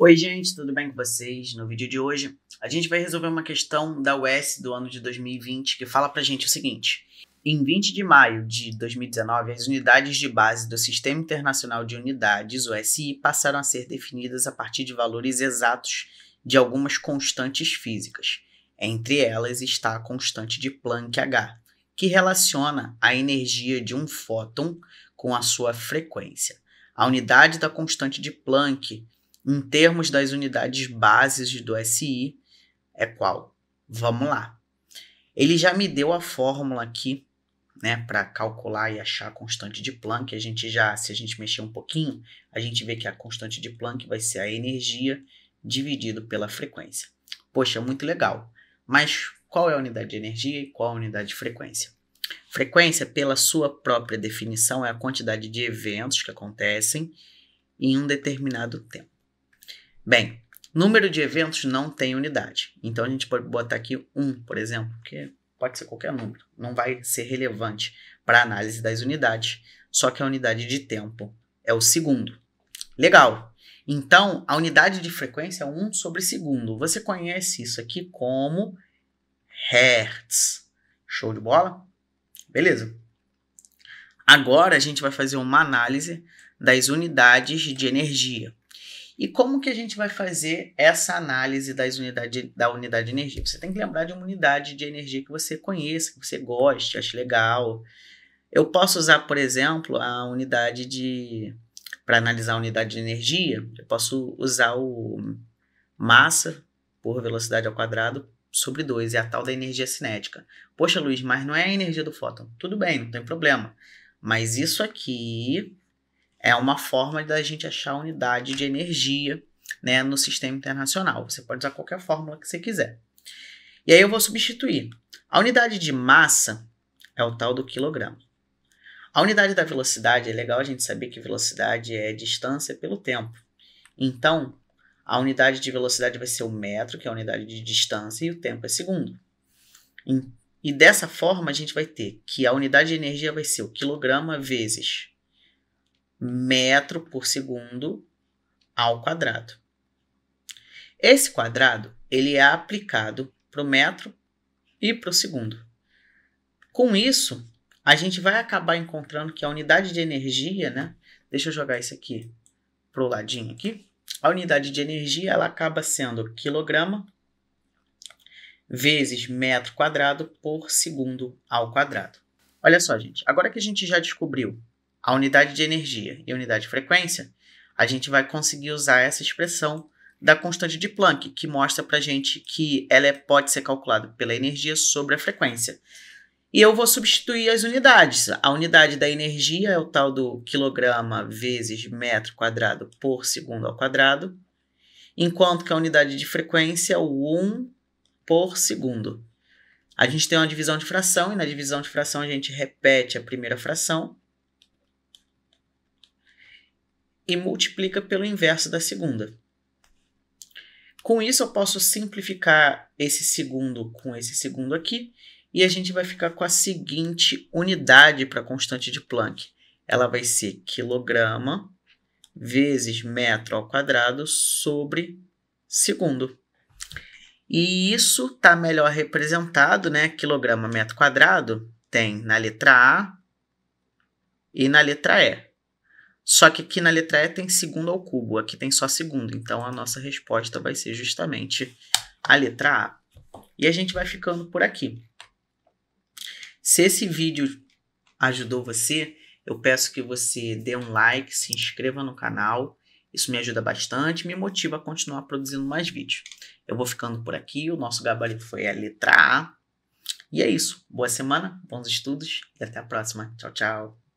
Oi, gente, tudo bem com vocês? No vídeo de hoje, a gente vai resolver uma questão da US do ano de 2020 que fala pra gente o seguinte. Em 20 de maio de 2019, as unidades de base do Sistema Internacional de Unidades, USI, passaram a ser definidas a partir de valores exatos de algumas constantes físicas. Entre elas está a constante de Planck H, que relaciona a energia de um fóton com a sua frequência. A unidade da constante de Planck em termos das unidades bases do SI, é qual? Vamos lá. Ele já me deu a fórmula aqui, né, para calcular e achar a constante de Planck. A gente já, se a gente mexer um pouquinho, a gente vê que a constante de Planck vai ser a energia dividido pela frequência. Poxa, muito legal. Mas qual é a unidade de energia e qual a unidade de frequência? Frequência, pela sua própria definição, é a quantidade de eventos que acontecem em um determinado tempo. Bem, número de eventos não tem unidade. Então a gente pode botar aqui um, por exemplo, que pode ser qualquer número, não vai ser relevante para análise das unidades, só que a unidade de tempo é o segundo. Legal. Então, a unidade de frequência é 1 sobre segundo. Você conhece isso aqui como Hertz. Show de bola? Beleza. Agora a gente vai fazer uma análise das unidades de energia. E como que a gente vai fazer essa análise das unidades da unidade de energia? Você tem que lembrar de uma unidade de energia que você conheça, que você goste, ache legal. Eu posso usar, por exemplo, a unidade de. Para analisar a unidade de energia, eu posso usar o massa por velocidade ao quadrado sobre 2, é a tal da energia cinética. Poxa, Luiz, mas não é a energia do fóton. Tudo bem, não tem problema. Mas isso aqui é uma forma da gente achar unidade de energia né, no sistema internacional. Você pode usar qualquer fórmula que você quiser. E aí eu vou substituir. A unidade de massa é o tal do quilograma. A unidade da velocidade, é legal a gente saber que velocidade é distância pelo tempo. Então, a unidade de velocidade vai ser o metro, que é a unidade de distância, e o tempo é segundo. E dessa forma, a gente vai ter que a unidade de energia vai ser o quilograma vezes metro por segundo ao quadrado. Esse quadrado ele é aplicado para o metro e para o segundo. Com isso, a gente vai acabar encontrando que a unidade de energia, né? Deixa eu jogar isso aqui para o ladinho aqui. A unidade de energia ela acaba sendo quilograma vezes metro quadrado por segundo ao quadrado. Olha só, gente. Agora que a gente já descobriu a unidade de energia e a unidade de frequência, a gente vai conseguir usar essa expressão da constante de Planck, que mostra para gente que ela é, pode ser calculada pela energia sobre a frequência. E eu vou substituir as unidades. A unidade da energia é o tal do quilograma vezes metro quadrado por segundo ao quadrado, enquanto que a unidade de frequência é o 1 por segundo. A gente tem uma divisão de fração, e na divisão de fração a gente repete a primeira fração, e multiplica pelo inverso da segunda. Com isso, eu posso simplificar esse segundo com esse segundo aqui, e a gente vai ficar com a seguinte unidade para a constante de Planck. Ela vai ser quilograma vezes metro ao quadrado sobre segundo. E isso está melhor representado, né? Quilograma metro quadrado tem na letra A e na letra E. Só que aqui na letra E tem segundo ao cubo, aqui tem só segundo. Então a nossa resposta vai ser justamente a letra A. E a gente vai ficando por aqui. Se esse vídeo ajudou você, eu peço que você dê um like, se inscreva no canal. Isso me ajuda bastante, me motiva a continuar produzindo mais vídeos. Eu vou ficando por aqui, o nosso gabarito foi a letra A. E é isso. Boa semana, bons estudos e até a próxima. Tchau, tchau.